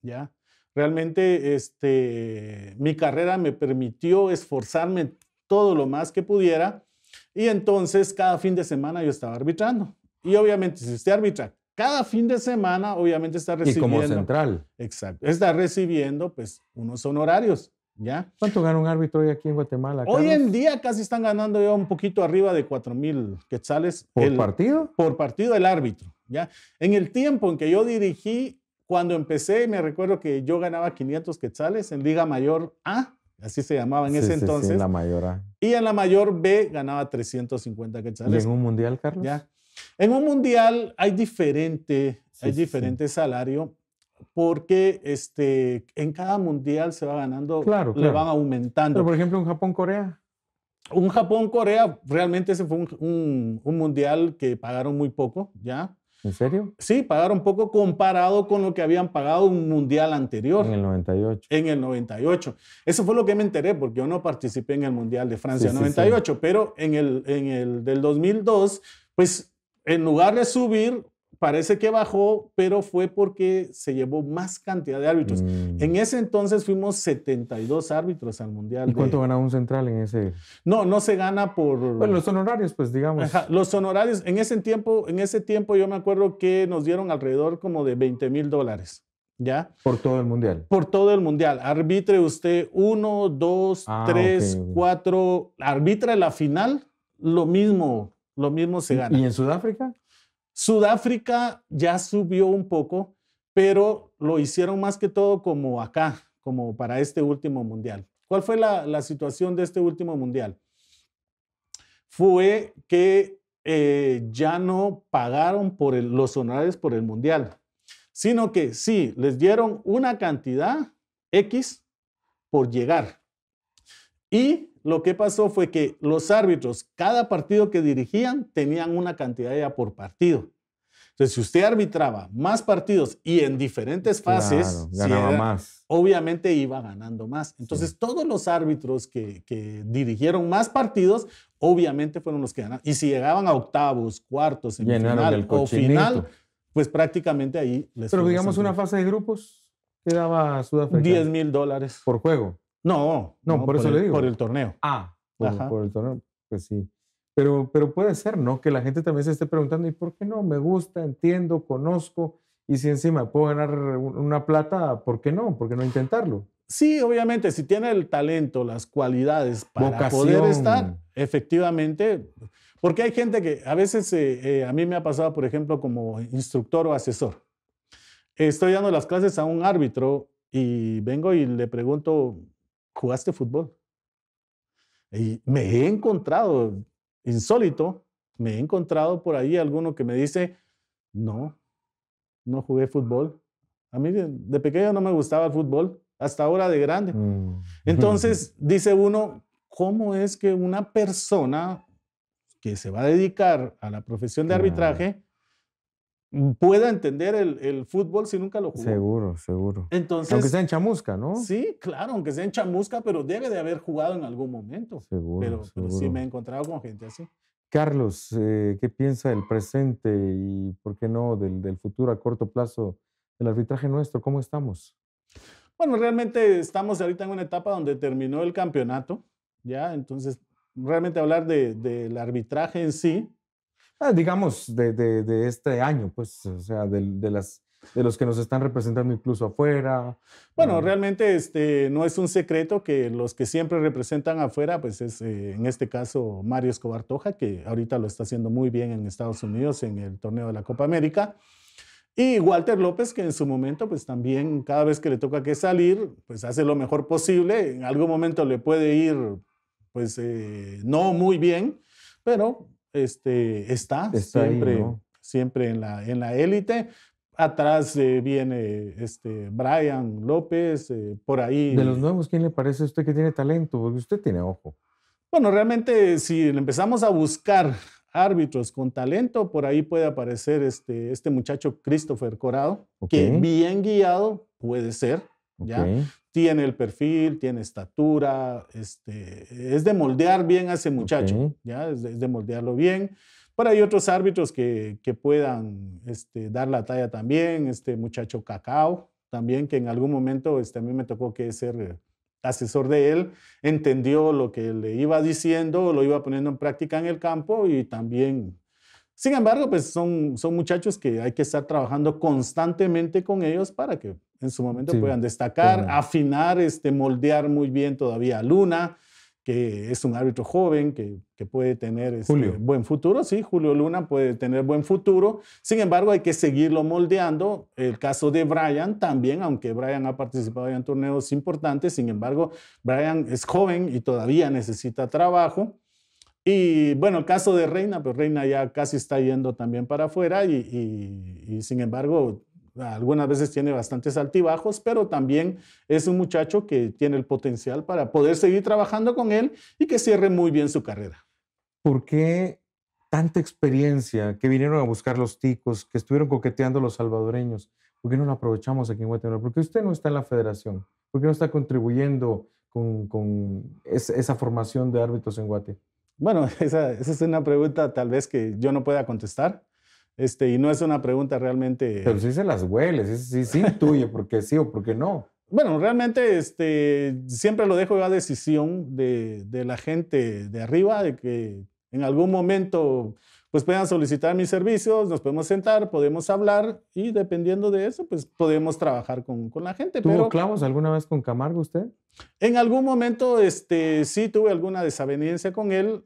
¿Ya? Realmente este, mi carrera me permitió esforzarme todo lo más que pudiera y entonces cada fin de semana yo estaba arbitrando. Y obviamente si usted arbitra cada fin de semana, obviamente está recibiendo... como central. Exacto, está recibiendo pues unos honorarios. ¿Cuánto gana un árbitro hoy aquí en Guatemala? Hoy en día casi están ganando ya un poquito arriba de 4000 mil quetzales. ¿Por partido? Por partido el árbitro, ¿ya? En el tiempo en que yo dirigí, cuando empecé, me recuerdo que yo ganaba 500 quetzales en Liga Mayor A, así se llamaba en ese entonces. Sí, en la Mayor A. Y en la Mayor B ganaba 350 quetzales. ¿Y en un mundial, Carlos? ¿Ya? En un mundial hay diferente, hay diferente salario porque este, en cada mundial se va ganando, le van aumentando. Pero por ejemplo, un Japón-Corea. Un Japón-Corea, realmente ese fue un, un, mundial que pagaron muy poco, ¿ya? ¿En serio? Sí, pagaron poco comparado con lo que habían pagado un mundial anterior. En el 98. En el 98. Eso fue lo que me enteré, porque yo no participé en el mundial de Francia el 98, pero en el, en el del 2002, pues en lugar de subir, parece que bajó, pero fue porque se llevó más cantidad de árbitros. Mm. En ese entonces fuimos 72 árbitros al Mundial. ¿Y cuánto gana un central en ese? No, no se gana por... Bueno, los honorarios, pues digamos. Ajá, los honorarios, en ese, tiempo, en ese tiempo yo me acuerdo que nos dieron alrededor como de 20 mil dólares. ¿Ya? Por todo el mundial. Por todo el mundial. Arbitre usted uno, dos, ah, tres, cuatro. Arbitra la final, lo mismo, lo mismo se gana. ¿Y en Sudáfrica? Sudáfrica ya subió un poco, pero lo hicieron más que todo como acá, como para este último mundial. ¿Cuál fue la, situación de este último mundial? Fue que eh, ya no pagaron por los honorarios por el mundial, sino que sí, les dieron una cantidad X por llegar. Y lo que pasó fue que los árbitros, cada partido que dirigían, tenían una cantidad ya por partido. Entonces, si usted arbitraba más partidos y en diferentes fases, obviamente iba ganando más. Entonces, todos los árbitros que, dirigieron más partidos, obviamente fueron los que ganaron. Y si llegaban a octavos, cuartos, semifinal o final, pues prácticamente ahí les Pero digamos una fase de grupos, ¿qué daba Sudáfrica? 10 mil dólares. ¿Por juego? No, no, por, eso le digo. Por el torneo. Ah, por, el torneo, pues sí. Pero, pero puede ser, ¿no? Que la gente también se esté preguntando, ¿y por qué no? Me gusta, entiendo, conozco, y si encima puedo ganar una plata, ¿por qué no? ¿Por qué no intentarlo? Sí, obviamente, si tiene el talento, las cualidades para poder estar, efectivamente, porque hay gente que a veces, eh, eh, a mí me ha pasado, por ejemplo, como instructor o asesor, estoy dando las clases a un árbitro y vengo y le pregunto, ¿Jugaste fútbol? Y me he encontrado, insólito, me he encontrado por ahí alguno que me dice, no, no jugué fútbol. A mí de, pequeño no me gustaba el fútbol, hasta ahora de grande. Mm. Entonces, (laughs) dice uno, ¿cómo es que una persona que se va a dedicar a la profesión de arbitraje Mm, pueda entender el, fútbol si nunca lo jugó. Seguro, seguro. aunque sea en chamusca, ¿no? Sí, claro, aunque sea en chamusca, pero debe de haber jugado en algún momento. Seguro. Pero, sí me he encontrado con gente así. Carlos, eh, ¿qué piensa del presente y, por qué no, del, futuro a corto plazo del arbitraje nuestro? ¿Cómo estamos? Bueno, realmente estamos ahorita en una etapa donde terminó el campeonato, ¿ya? Entonces, realmente hablar del arbitraje en sí, Ah, digamos, de, este año, pues, o sea, de, las, de los que nos están representando incluso afuera. Bueno, eh, realmente este, no es un secreto que los que siempre representan afuera, pues es eh, en este caso Mario Escobar Toja, que ahorita lo está haciendo muy bien en Estados Unidos en el torneo de la Copa América. Y Walter López, que en su momento, pues también cada vez que le toca que salir, pues hace lo mejor posible. En algún momento le puede ir, pues eh, no muy bien, pero este, está, siempre, en la en la élite. Atrás eh, viene este Brian López, eh, por ahí. De los nuevos, ¿quién le parece a usted que tiene talento? Porque usted tiene ojo. Bueno, realmente si empezamos a buscar árbitros con talento, por ahí puede aparecer este, este muchacho Christopher Corado, que bien guiado puede ser. ¿ya? tiene el perfil, tiene estatura, este, es de moldear bien a ese muchacho, ¿ya? Es de, moldearlo bien. Pero hay otros árbitros que, que puedan este, dar la talla también, este muchacho Cacao, también que en algún momento este, a mí me tocó que ser asesor de él, entendió lo que le iba diciendo, lo iba poniendo en práctica en el campo y también sin embargo, pues son, son muchachos que hay que estar trabajando constantemente con ellos para que en su momento puedan destacar, afinar, este, moldear muy bien todavía a Luna, que es un árbitro joven, que, puede tener este, buen futuro. Sí, Julio Luna puede tener buen futuro. Sin embargo, hay que seguirlo moldeando. El caso de Brian también, aunque Brian ha participado en torneos importantes, sin embargo, Brian es joven y todavía necesita trabajo. Y bueno, el caso de Reina, pues Reina ya casi está yendo también para afuera y, sin embargo algunas veces tiene bastantes altibajos, pero también es un muchacho que tiene el potencial para poder seguir trabajando con él y que cierre muy bien su carrera. ¿Por qué tanta experiencia que vinieron a buscar los ticos, que estuvieron coqueteando los salvadoreños? ¿Por qué no lo aprovechamos aquí en Guatemala? ¿Por qué usted no está en la federación? ¿Por qué no está contribuyendo con, con esa formación de árbitros en Guate? Bueno, (laughs) esa, es una pregunta tal vez que yo no pueda contestar. Este, y no es una pregunta realmente... Pero sí se las hueles, sí, sí ¿por porque sí o porque no. Bueno, realmente este, siempre lo dejo a decisión de, de, la gente de arriba, de que en algún momento pues puedan solicitar mis servicios, nos podemos sentar, podemos hablar y dependiendo de eso, pues podemos trabajar con, con la gente. ¿Tuvo clavos alguna vez con Camargo usted? En algún momento este, sí tuve alguna desavenencia con él,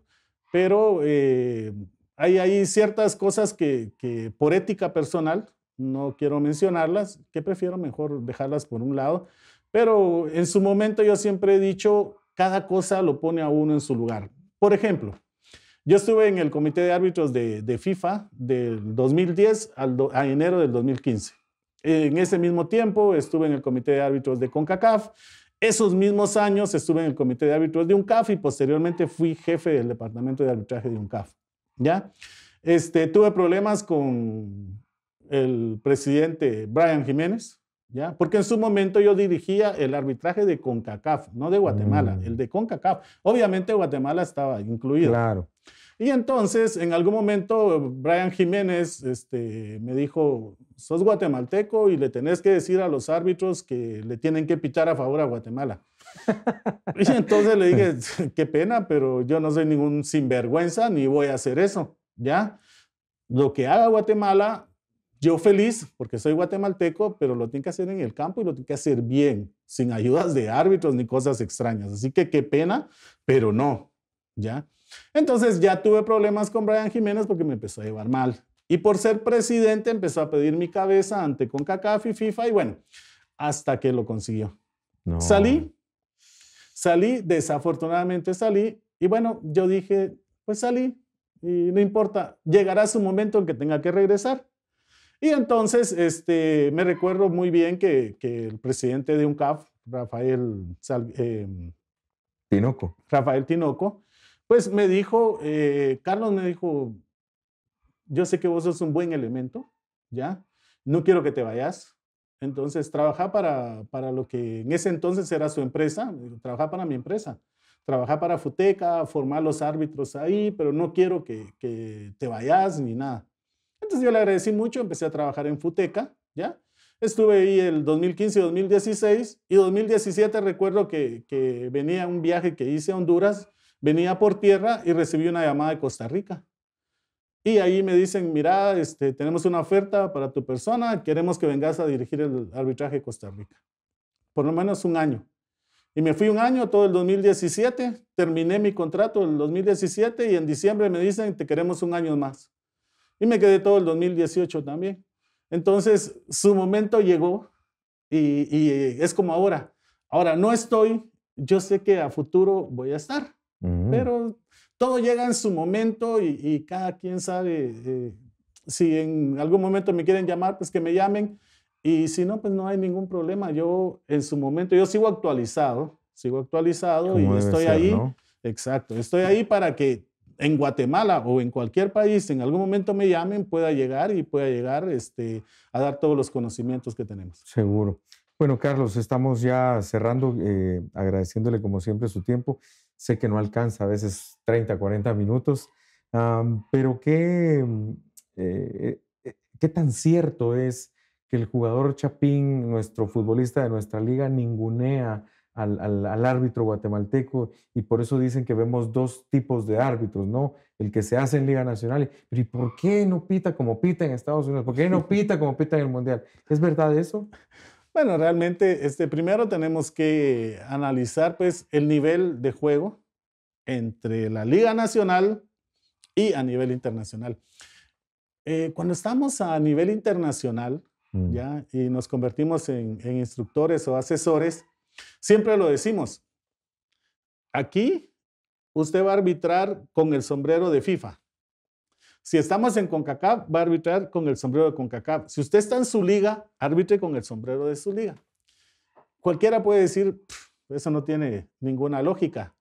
pero eh, hay, ciertas cosas que, por ética personal no quiero mencionarlas, que prefiero mejor dejarlas por un lado, pero en su momento yo siempre he dicho, cada cosa lo pone a uno en su lugar. Por ejemplo, yo estuve en el comité de árbitros de, FIFA del 2010 al a enero del 2015. En ese mismo tiempo estuve en el comité de árbitros de CONCACAF esos mismos años estuve en el comité de árbitros de UNCAF y posteriormente fui jefe del departamento de arbitraje de UNCAF. ¿Ya? Este, tuve problemas con el presidente Brian Jiménez, ¿ya? Porque en su momento yo dirigía el arbitraje de CONCACAF, no de Guatemala, mm. el de CONCACAF. Obviamente Guatemala estaba incluido. Claro. Y entonces, en algún momento, Brian Jiménez este, me dijo, sos guatemalteco y le tenés que decir a los árbitros que le tienen que pichar a favor a Guatemala. (laughs) y entonces le dije, qué pena, pero yo no soy ningún sinvergüenza ni voy a hacer eso, ¿ya? Lo que haga Guatemala, yo feliz, porque soy guatemalteco, pero lo tiene que hacer en el campo y lo tiene que hacer bien, sin ayudas de árbitros ni cosas extrañas. Así que qué pena, pero no, ¿ya? Entonces ya tuve problemas con Brian Jiménez porque me empezó a llevar mal. Y por ser presidente empezó a pedir mi cabeza ante CONCACAF y FIFA y bueno, hasta que lo consiguió. Salí, salí, desafortunadamente salí y bueno, yo dije, pues salí y no importa, llegará su momento en que tenga que regresar. Y entonces, este, me recuerdo muy bien que, que, el presidente de UNCAF, Rafael eh, Tinoco. Rafael Tinoco, pues, me dijo, eh, Carlos me dijo, yo sé que vos sos un buen elemento, ¿ya? No quiero que te vayas. Entonces, trabaja para, para lo que en ese entonces era su empresa, trabaja para mi empresa, trabaja para Futeca, formar los árbitros ahí, pero no quiero que, te vayas ni nada. Entonces yo le agradecí mucho, empecé a trabajar en Futeca, ¿ya? Estuve ahí el 2015, 2016 y 2017 recuerdo que, que venía un viaje que hice a Honduras Venía por tierra y recibí una llamada de Costa Rica. Y ahí me dicen, mira, este, tenemos una oferta para tu persona, queremos que vengas a dirigir el arbitraje de Costa Rica. Por lo menos un año. Y me fui un año, todo el 2017, terminé mi contrato el 2017 y en diciembre me dicen, te queremos un año más. Y me quedé todo el 2018 también. Entonces, su momento llegó y, y eh, es como ahora. Ahora no estoy, yo sé que a futuro voy a estar. Pero todo llega en su momento y, cada quien sabe eh, si en algún momento me quieren llamar, pues que me llamen. Y si no, pues no hay ningún problema. Yo en su momento, yo sigo actualizado, sigo actualizado y estoy ahí. Exacto, estoy ahí para que en Guatemala o en cualquier país en algún momento me llamen, pueda llegar y pueda llegar este, a dar todos los conocimientos que tenemos. Seguro. Bueno, Carlos, estamos ya cerrando, eh, agradeciéndole como siempre su tiempo. Sé que no alcanza a veces 30, 40 minutos, pero ¿qué, mm, eh, eh, eh, ¿qué tan cierto es que el jugador Chapín, nuestro futbolista de nuestra liga, ningunea al, árbitro guatemalteco y por eso dicen que vemos dos tipos de árbitros, ¿no? El que se hace en Liga Nacional, ¿y por qué no pita como pita en Estados Unidos? ¿Por qué no pita como pita en el Mundial? ¿Es verdad eso? Bueno, realmente, este, primero tenemos que analizar pues, el nivel de juego entre la Liga Nacional y a nivel internacional. Eh, cuando estamos a nivel internacional mm. ¿ya? y nos convertimos en instructores o asesores, siempre lo decimos, aquí usted va a arbitrar con el sombrero de FIFA. Si estamos en CONCACAF, va a arbitrar con el sombrero de CONCACAF. Si usted está en su liga, arbitre con el sombrero de su liga. Cualquiera puede decir, eso no tiene ninguna lógica,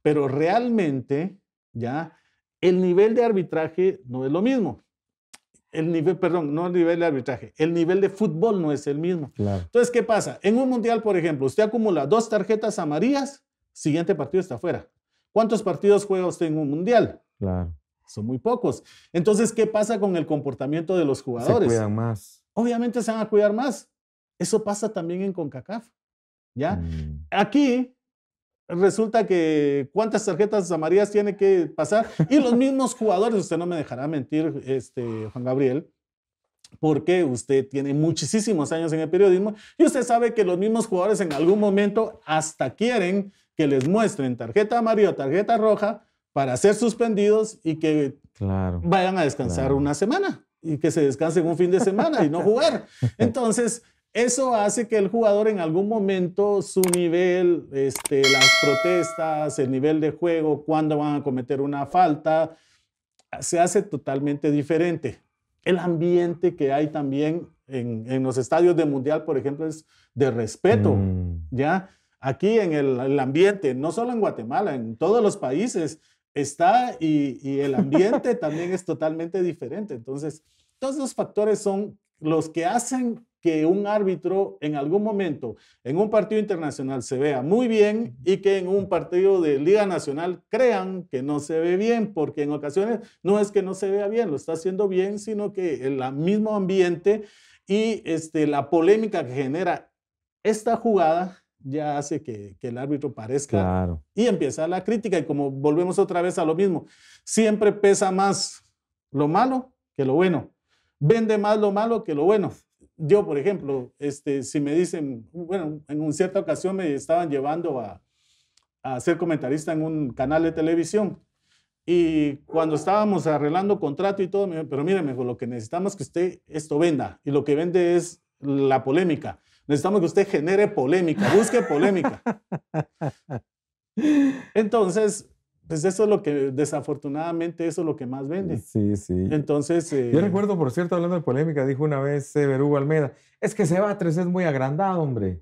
pero realmente ya el nivel de arbitraje no es lo mismo. El nivel, perdón, no el nivel de arbitraje, el nivel de fútbol no es el mismo. Entonces, ¿qué pasa? En un mundial, por ejemplo, usted acumula dos tarjetas amarillas, siguiente partido está afuera. ¿Cuántos partidos juega usted en un mundial? Claro. Son muy pocos. Entonces, ¿qué pasa con el comportamiento de los jugadores? Se cuidan más. Obviamente se van a cuidar más. Eso pasa también en CONCACAF. ¿Ya? Mm. Aquí resulta que cuántas tarjetas amarillas tiene que pasar y los mismos jugadores, usted no me dejará mentir, este Juan Gabriel, porque usted tiene muchísimos años en el periodismo y usted sabe que los mismos jugadores en algún momento hasta quieren que les muestren tarjeta amarilla o tarjeta roja para ser suspendidos y que vayan a descansar una semana y que se descansen un fin de semana y no (laughs) jugar. Entonces, eso hace que el jugador en algún momento su nivel, este, las protestas, el nivel de juego, cuándo van a cometer una falta, se hace totalmente diferente. El ambiente que hay también en, los estadios de mundial, por ejemplo, es de respeto, mm. ¿ya? Aquí en el, ambiente, no solo en Guatemala, en todos los países, está y, el ambiente también es totalmente diferente. Entonces, todos los factores son los que hacen que un árbitro en algún momento en un partido internacional se vea muy bien y que en un partido de Liga Nacional crean que no se ve bien, porque en ocasiones no es que no se vea bien, lo está haciendo bien, sino que el mismo ambiente y este, la polémica que genera esta jugada ya hace que, el árbitro parezca. Y empieza la crítica y como volvemos otra vez a lo mismo, siempre pesa más lo malo que lo bueno. Vende más lo malo que lo bueno. Yo, por ejemplo, este, si me dicen, bueno, en una cierta ocasión me estaban llevando a, ser comentarista en un canal de televisión. Y cuando estábamos arreglando contrato y todo, me dijo, pero mire, lo que necesitamos que usted esto venda. Y lo que vende es la polémica. Necesitamos que usted genere polémica, busque polémica. (laughs) Entonces, pues eso es lo que, desafortunadamente, eso es lo que más vende. Sí, sí. Entonces. Eh, Yo recuerdo, por cierto, hablando de polémica, dijo una vez Severo eh, Almeida. Almeda: es que se va a tres, es muy agrandado, hombre.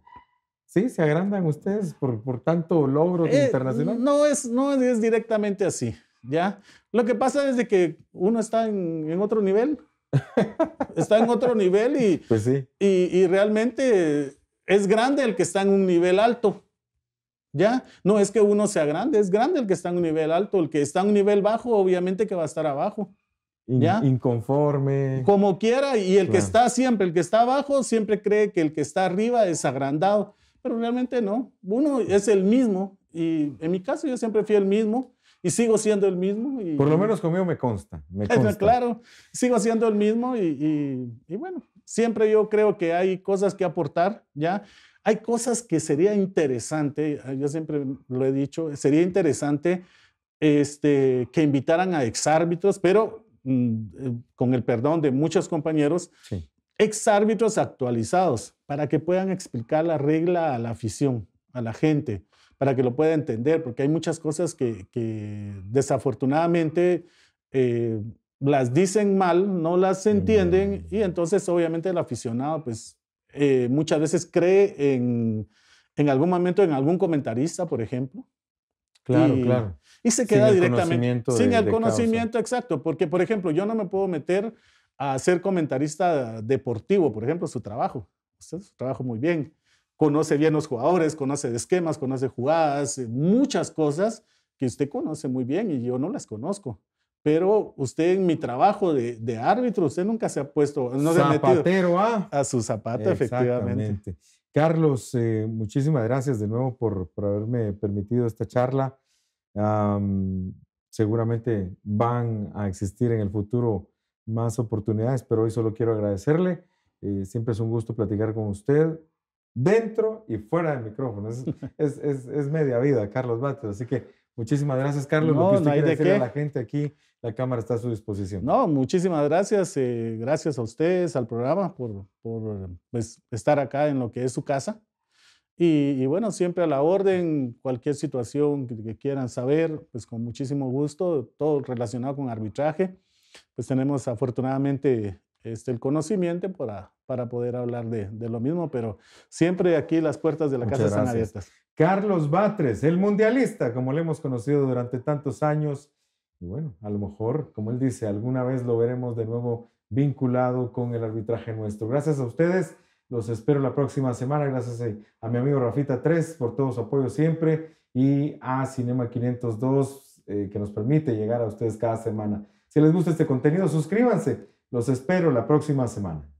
Sí, se agrandan ustedes por, tanto logro eh, internacional. No es, no es directamente así, ¿ya? Lo que pasa es de que uno está en, en otro nivel, (laughs) está en otro nivel pues y, y, realmente es grande el que está en un nivel alto. ¿Ya? No es que uno sea grande, es grande el que está en un nivel alto. El que está en un nivel bajo, obviamente que va a estar abajo. ¿ya? Inconforme. Como quiera, y el que está siempre, el que está abajo, siempre cree que el que está arriba es agrandado. Pero realmente no. Uno es el mismo. Y en mi caso, yo siempre fui el mismo y sigo siendo el mismo. Y, Por lo menos conmigo me consta. Claro, sigo siendo el mismo y, bueno, siempre yo creo que hay cosas que aportar, ¿ya? Hay cosas que sería interesante, ah, yo siempre lo he dicho, sería interesante este, que invitaran a exárbitros, pero mm, eh, con el perdón de muchos compañeros, exárbitros actualizados, para que puedan explicar la regla a la afición, a la gente para que lo pueda entender, porque hay muchas cosas que, desafortunadamente eh, las dicen mal, no las entienden, y entonces obviamente el aficionado pues eh, muchas veces cree en, algún momento en algún comentarista, por ejemplo. Claro, claro. Y se queda directamente sin el conocimiento exacto, porque por ejemplo yo no me puedo meter a ser comentarista deportivo, por ejemplo, su trabajo. su trabajo muy bien conoce bien los jugadores, conoce de esquemas, conoce jugadas, eh, muchas cosas que usted conoce muy bien y yo no las conozco. Pero usted en mi trabajo de, árbitro, usted nunca se ha puesto, no Zapatero, ah. a su zapato, efectivamente. Carlos, eh, muchísimas gracias de nuevo por, haberme permitido esta charla. seguramente van a existir en el futuro más oportunidades, pero hoy solo quiero agradecerle. Eh, siempre es un gusto platicar con usted dentro y fuera del micrófono. (laughs) Es, es, es, media vida, Carlos Bates. Así que muchísimas gracias, Carlos. No, lo que de qué. a la gente aquí, la cámara está a su disposición. No, muchísimas gracias. Eh, gracias a ustedes, al programa, por, por pues, estar acá en lo que es su casa. Y, y, bueno, siempre a la orden, cualquier situación que, quieran saber, pues con muchísimo gusto, todo relacionado con arbitraje, pues tenemos afortunadamente este, el conocimiento para, para poder hablar de, lo mismo, pero siempre aquí las puertas de la casa están abiertas. Carlos Batres, el mundialista, como le hemos conocido durante tantos años. Y bueno, a lo mejor, como él dice, alguna vez lo veremos de nuevo vinculado con el arbitraje nuestro. Gracias a ustedes. Los espero la próxima semana. Gracias a, mi amigo Rafita 3 por todo su apoyo siempre y a Cinema 502 eh, que nos permite llegar a ustedes cada semana. Si les gusta este contenido, suscríbanse. Los espero la próxima semana.